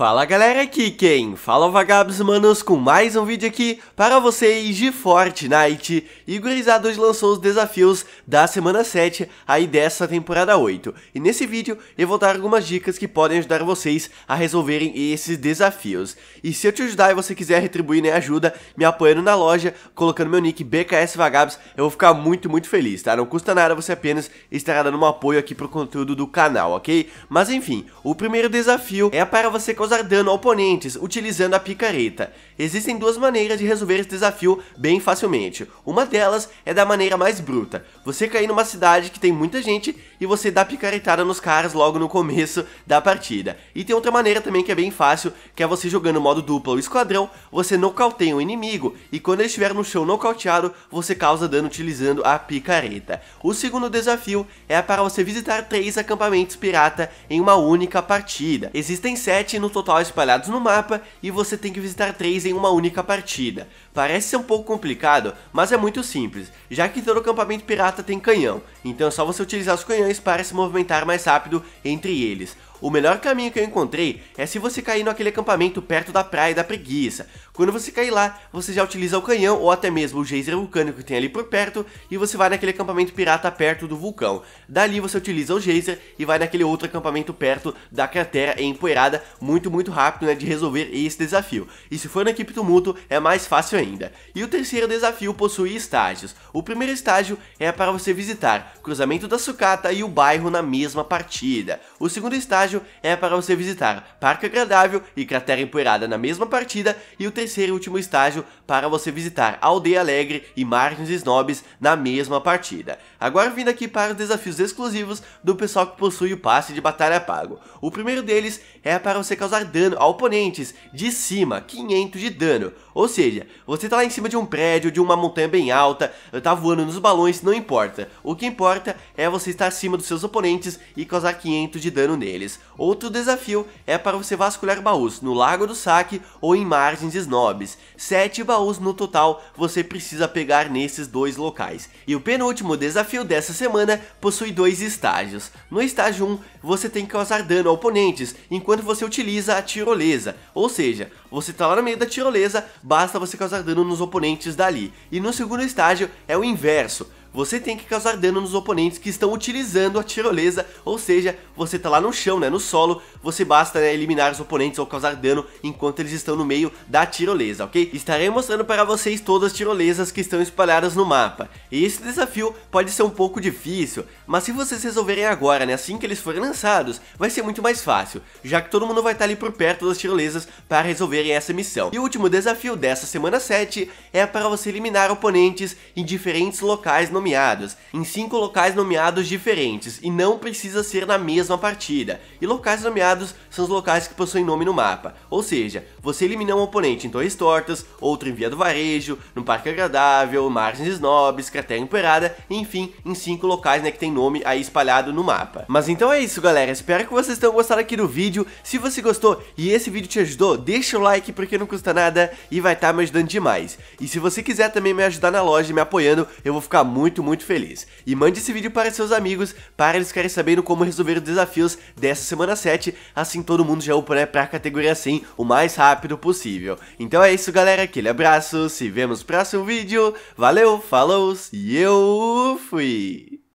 Fala galera, aqui quem? Fala vagabos manos com mais um vídeo aqui para vocês de Fortnite E gurizada hoje lançou os desafios da semana 7 aí dessa temporada 8 E nesse vídeo eu vou dar algumas dicas que podem ajudar vocês a resolverem esses desafios E se eu te ajudar e você quiser retribuir minha né, ajuda, me apoiando na loja, colocando meu nick BKS Vagabos Eu vou ficar muito, muito feliz, tá? Não custa nada, você apenas estará dando um apoio aqui pro conteúdo do canal, ok? Mas enfim, o primeiro desafio é para você conseguir causar dano a oponentes utilizando a picareta. Existem duas maneiras de resolver esse desafio bem facilmente. Uma delas é da maneira mais bruta. Você cair numa cidade que tem muita gente e você dá picaretada nos caras logo no começo da partida. E tem outra maneira também que é bem fácil, que é você jogando modo dupla ou esquadrão, você nocauteia um inimigo e quando ele estiver no chão nocauteado, você causa dano utilizando a picareta. O segundo desafio é para você visitar três acampamentos pirata em uma única partida. Existem sete no total total espalhados no mapa e você tem que visitar 3 em uma única partida. Parece ser um pouco complicado, mas é muito simples, já que todo acampamento pirata tem canhão, então é só você utilizar os canhões para se movimentar mais rápido entre eles. O melhor caminho que eu encontrei é se você cair no aquele acampamento perto da praia da preguiça. Quando você cair lá, você já utiliza o canhão ou até mesmo o geyser vulcânico que tem ali por perto e você vai naquele acampamento pirata perto do vulcão. Dali você utiliza o geyser e vai naquele outro acampamento perto da cratera empoeirada, muito muito rápido né, de resolver esse desafio. E se for na equipe tumulto, é mais fácil ainda. E o terceiro desafio possui estágios. O primeiro estágio é para você visitar cruzamento da sucata e o bairro na mesma partida. O segundo estágio estágio é para você visitar Parque Agradável e Cratera Empoeirada na mesma partida, e o terceiro e último estágio para você visitar Aldeia Alegre e Margens Snobs na mesma partida. Agora vindo aqui para os desafios exclusivos do pessoal que possui o passe de batalha pago. O primeiro deles é para você causar dano a oponentes de cima, 500 de dano. Ou seja, você está lá em cima de um prédio, de uma montanha bem alta, está voando nos balões, não importa. O que importa é você estar acima dos seus oponentes e causar 500 de dano neles outro desafio é para você vasculhar baús no Lago do Saque ou em margens snobs. Sete baús no total você precisa pegar nesses dois locais. E o penúltimo desafio dessa semana possui dois estágios. No estágio 1, um, você tem que causar dano a oponentes enquanto você utiliza a tirolesa. Ou seja, você está lá no meio da tirolesa, basta você causar dano nos oponentes dali. E no segundo estágio é o inverso você tem que causar dano nos oponentes que estão utilizando a tirolesa, ou seja, você tá lá no chão, né, no solo, você basta né, eliminar os oponentes ou causar dano enquanto eles estão no meio da tirolesa, ok? Estarei mostrando para vocês todas as tirolesas que estão espalhadas no mapa, e esse desafio pode ser um pouco difícil, mas se vocês resolverem agora, né, assim que eles forem lançados, vai ser muito mais fácil, já que todo mundo vai estar tá ali por perto das tirolesas para resolverem essa missão. E o último desafio dessa semana 7 é para você eliminar oponentes em diferentes locais no nomeados, em cinco locais nomeados diferentes, e não precisa ser na mesma partida. E locais nomeados são os locais que possuem nome no mapa, ou seja, você elimina um oponente em Torres Tortas, outro em Via do Varejo, no Parque Agradável, Margens Nobres, Cratera Emperada, enfim, em cinco locais né, que tem nome aí espalhado no mapa. Mas então é isso galera, espero que vocês tenham gostado aqui do vídeo, se você gostou e esse vídeo te ajudou, deixa o like porque não custa nada e vai estar tá me ajudando demais. E se você quiser também me ajudar na loja me apoiando, eu vou ficar muito muito, muito feliz. E mande esse vídeo para seus amigos, para eles ficarem sabendo como resolver os desafios dessa semana 7, assim todo mundo já upa né, para categoria 100 assim, o mais rápido possível. Então é isso galera, aquele abraço, se vemos no próximo vídeo, valeu, falou e eu fui!